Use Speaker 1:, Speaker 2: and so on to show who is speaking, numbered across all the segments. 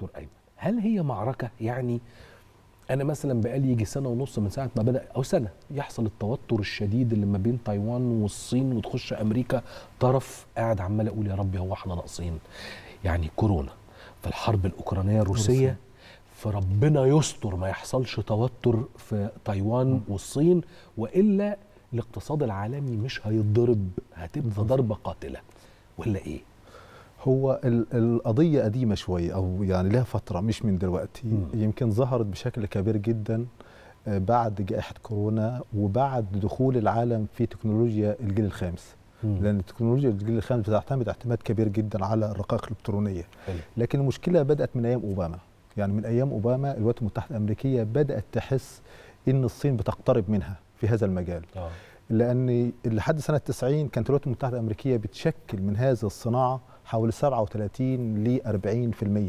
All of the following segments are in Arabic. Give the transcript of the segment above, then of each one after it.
Speaker 1: دكتور ايمن هل هي معركه يعني انا مثلا بقالي يجي سنه ونص من ساعه ما بدا او سنه يحصل التوتر الشديد اللي ما بين تايوان والصين وتخش امريكا طرف قاعد عمال اقول يا ربي هو احنا ناقصين يعني كورونا في الحرب الاوكرانيه الروسيه فربنا يستر ما يحصلش توتر في تايوان والصين والا الاقتصاد العالمي مش هيتضرب هتبقى ضربه قاتله ولا ايه هو القضية قديمة شوي أو يعني لها فترة مش من دلوقتي م. يمكن ظهرت بشكل كبير جدا آه، بعد جائحة كورونا وبعد دخول العالم في تكنولوجيا الجيل الخامس م. لأن تكنولوجيا الجيل الخامس بتعتمد اعتماد كبير جدا على الرقائق الإلكترونية حلو. لكن المشكلة بدأت من أيام أوباما يعني من أيام أوباما الولايات المتحدة الأمريكية بدأت تحس إن الصين بتقترب منها في هذا المجال آه. لأن لحد سنة 90 كانت الولايات المتحدة الأمريكية بتشكل من هذه الصناعة حوالي 37 ل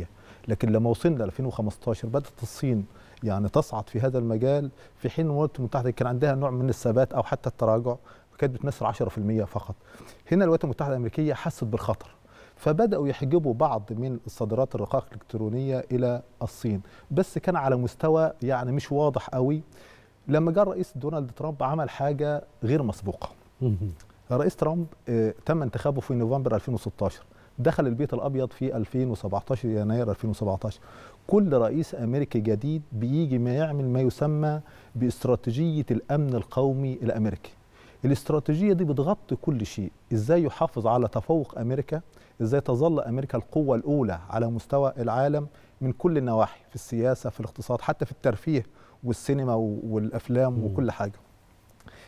Speaker 1: 40% لكن لما وصلنا ل 2015 بدات الصين يعني تصعد في هذا المجال في حين الولايات المتحده كان عندها نوع من الثبات او حتى التراجع وكانت بتمثل 10% فقط هنا الولايات المتحده الامريكيه حست بالخطر فبداوا يحجبوا بعض من الصادرات الرقائق الالكترونيه الى الصين بس كان على مستوى يعني مش واضح قوي لما جاء الرئيس دونالد ترامب عمل حاجه غير مسبوقه الرئيس ترامب آه، تم انتخابه في نوفمبر 2016 دخل البيت الابيض في 2017 يناير 2017 كل رئيس امريكي جديد بيجي ما يعمل ما يسمى باستراتيجيه الامن القومي الامريكي الاستراتيجيه دي بتغطي كل شيء ازاي يحافظ على تفوق امريكا ازاي تظل امريكا القوه الاولى على مستوى العالم من كل النواحي في السياسه في الاقتصاد حتى في الترفيه والسينما والافلام وكل حاجه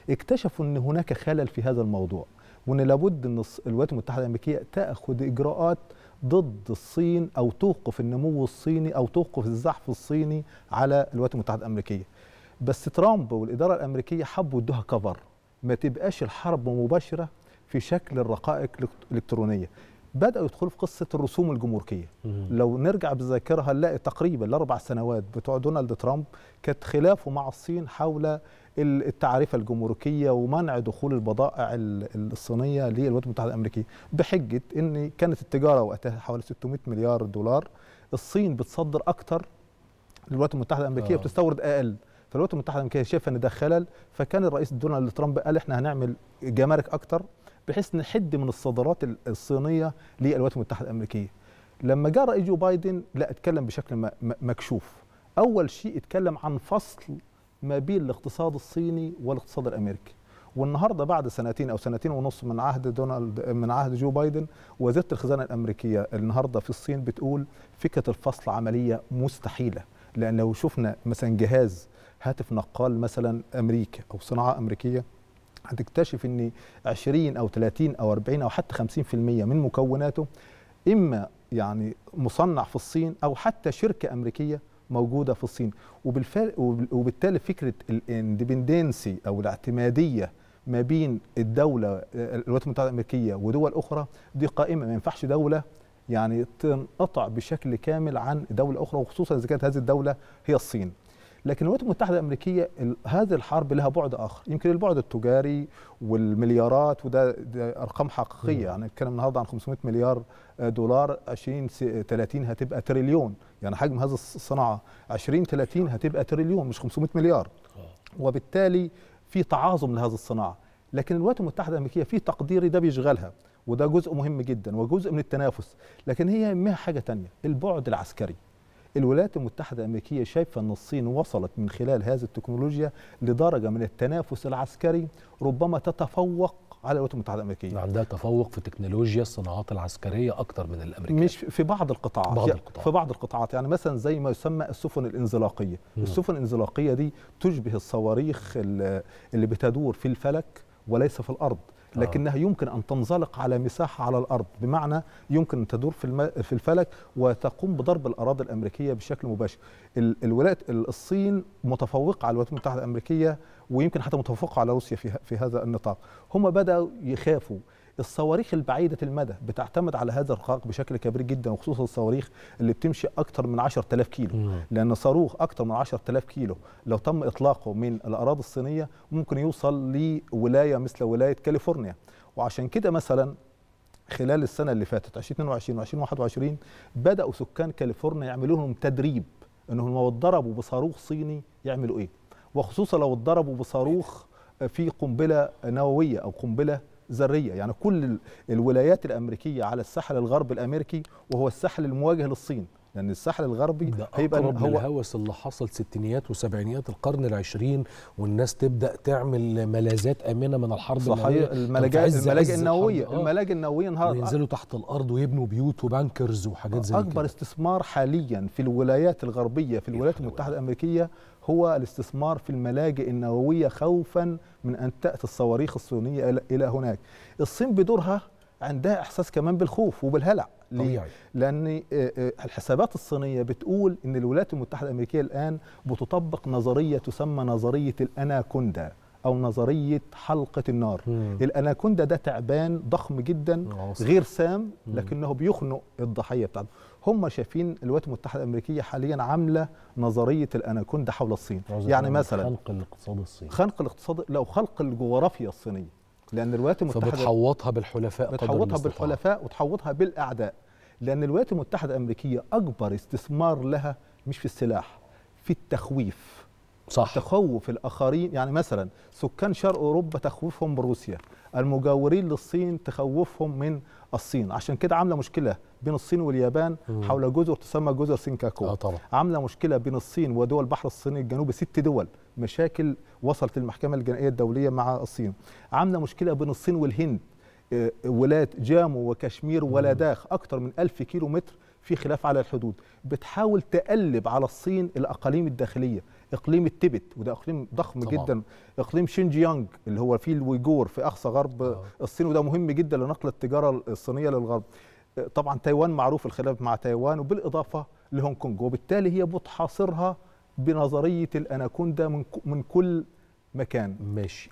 Speaker 1: اكتشفوا ان هناك خلل في هذا الموضوع وان لابد ان الولايات المتحده الامريكيه تاخذ اجراءات ضد الصين او توقف النمو الصيني او توقف الزحف الصيني على الولايات المتحده الامريكيه بس ترامب والاداره الامريكيه حبوا يدوها كفر ما تبقاش الحرب مباشره في شكل الرقائق الالكترونيه بداوا يدخلوا في قصه الرسوم الجمركيه لو نرجع بالذاكره هنلاقي تقريبا الاربع سنوات بتوع دونالد ترامب كانت خلافه مع الصين حول التعريفة الجمركيه ومنع دخول البضائع الصينيه للولايات المتحده الامريكيه بحجه ان كانت التجاره وقتها حوالي 600 مليار دولار الصين بتصدر اكتر للولايات المتحده الامريكيه آه. بتستورد اقل فالولايات المتحده الامريكيه شايفه ان ده خلل فكان الرئيس دونالد ترامب قال احنا هنعمل جمارك اكتر بحيث نحد من الصادرات الصينيه للولايات المتحده الامريكيه لما جاء رئيس جو بايدن لا اتكلم بشكل مكشوف اول شيء اتكلم عن فصل ما بين الاقتصاد الصيني والاقتصاد الامريكي والنهارده بعد سنتين او سنتين ونص من عهد دونالد من عهد جو بايدن وزاره الخزانه الامريكيه النهارده في الصين بتقول فكره الفصل عمليه مستحيله لان لو شفنا مثلا جهاز هاتف نقال مثلا امريكي او صناعه امريكيه هتكتشف ان 20 او 30 او 40 او حتى 50% من مكوناته اما يعني مصنع في الصين او حتى شركه امريكيه موجوده في الصين وبالفعل وبالتالي فكره الاندبندنسي او الاعتماديه ما بين الدوله الولايات المتحده الامريكيه ودول اخرى دي قائمه ما ينفعش دوله يعني تنقطع بشكل كامل عن دوله اخرى وخصوصا اذا كانت هذه الدوله هي الصين لكن الولايات المتحده الامريكيه هذه الحرب لها بعد اخر يمكن البعد التجاري والمليارات وده ارقام حقيقيه يعني نتكلم النهارده عن 500 مليار دولار 20 30 هتبقى تريليون يعني حجم هذه الصناعه 20 30 هتبقى تريليون مش 500 مليار آه. وبالتالي في تعاظم لهذه الصناعه لكن الولايات المتحده الامريكيه في تقديري ده بيشغلها وده جزء مهم جدا وجزء من التنافس لكن هي يهمها حاجه تانية البعد العسكري الولايات المتحدة الأمريكية شايفة أن الصين وصلت من خلال هذه التكنولوجيا لدرجة من التنافس العسكري ربما تتفوق على الولايات المتحده الامريكيه عندها نعم، تفوق في تكنولوجيا الصناعات العسكريه اكثر من الامريكان مش في بعض القطاعات, بعض القطاع. في بعض القطاعات يعني مثلا زي ما يسمى السفن الانزلاقيه مم. السفن الانزلاقيه دي تشبه الصواريخ اللي بتدور في الفلك وليس في الارض آه. لكنها يمكن أن تنزلق على مساحة على الأرض بمعنى يمكن أن تدور في, في الفلك وتقوم بضرب الأراضي الأمريكية بشكل مباشر الولايات الصين متفوقة على الولايات المتحدة الأمريكية ويمكن حتى متفوقة على روسيا في, في هذا النطاق هم بدأوا يخافوا الصواريخ البعيده المدى بتعتمد على هذا الرقاق بشكل كبير جدا وخصوصا الصواريخ اللي بتمشي اكثر من 10000 كيلو مم. لان صاروخ اكثر من 10000 كيلو لو تم اطلاقه من الاراضي الصينيه ممكن يوصل لولايه مثل ولايه كاليفورنيا وعشان كده مثلا خلال السنه اللي فاتت 2022 و2021 بداوا سكان كاليفورنيا يعملوا لهم تدريب انهم لو اتضربوا بصاروخ صيني يعملوا ايه وخصوصا لو اتضربوا بصاروخ في قنبله نوويه او قنبله ذريه يعني كل الولايات الامريكيه على الساحل الغرب الامريكي وهو الساحل المواجه للصين لان الساحل الغربي ده هيبقى أقرب هو الهوس اللي حصل ستينيات وسبعينيات القرن العشرين والناس تبدا تعمل ملاذات امنه من الحرب صحيح الملاجئ الملاجئ النوويه آه الملاجئ النوويه انهارت ينزلوا تحت الارض ويبنوا بيوت وبانكرز وحاجات زي كده اكبر استثمار حاليا في الولايات الغربيه في الولايات المتحده الامريكيه هو الاستثمار في الملاجئ النوويه خوفا من ان تاتي الصواريخ الصينيه الى هناك الصين بدورها عندها احساس كمان بالخوف وبالهلع طبيعي لان آه، آه، الحسابات الصينيه بتقول ان الولايات المتحده الامريكيه الان بتطبق نظريه تسمى نظريه الاناكوندا او نظريه حلقه النار مم. الاناكوندا ده تعبان ضخم جدا عصر. غير سام لكنه بيخنق الضحيه بتاعته هم شايفين الولايات المتحده الامريكيه حاليا عامله نظريه الاناكوندا حول الصين يعني, يعني مثلا خنق الاقتصاد الصيني خنق الاقتصاد لو خلق الجغرافيا الصينيه لان الولايات المتحده فبتحوطها بالحلفاء بتحوطها بالحلفاء وتحوطها بالاعداء لان الولايات المتحده الامريكيه اكبر استثمار لها مش في السلاح في التخويف صح تخوف الاخرين يعني مثلا سكان شرق اوروبا تخويفهم بروسيا المجاورين للصين تخوفهم من الصين عشان كده عامله مشكله بين الصين واليابان مم. حول جزر تسمى جزر سينكاكو آه طبعا. عامله مشكله بين الصين ودول بحر الصين الجنوبي ست دول مشاكل وصلت المحكمة الجنائيه الدوليه مع الصين عامله مشكله بين الصين والهند آه، ولايه جامو وكشمير داخ اكثر من 1000 كيلو متر في خلاف على الحدود بتحاول تقلب على الصين الاقاليم الداخليه اقليم التبت وده اقليم ضخم طبعا. جدا اقليم شينجيانج اللي هو فيه الويجور في اقصى غرب أوه. الصين وده مهم جدا لنقل التجاره الصينيه للغرب آه، طبعا تايوان معروف الخلاف مع تايوان وبالاضافه لهونج كونج وبالتالي هي بتحاصرها بنظريه الاناكوندا من من كل مكان ماشي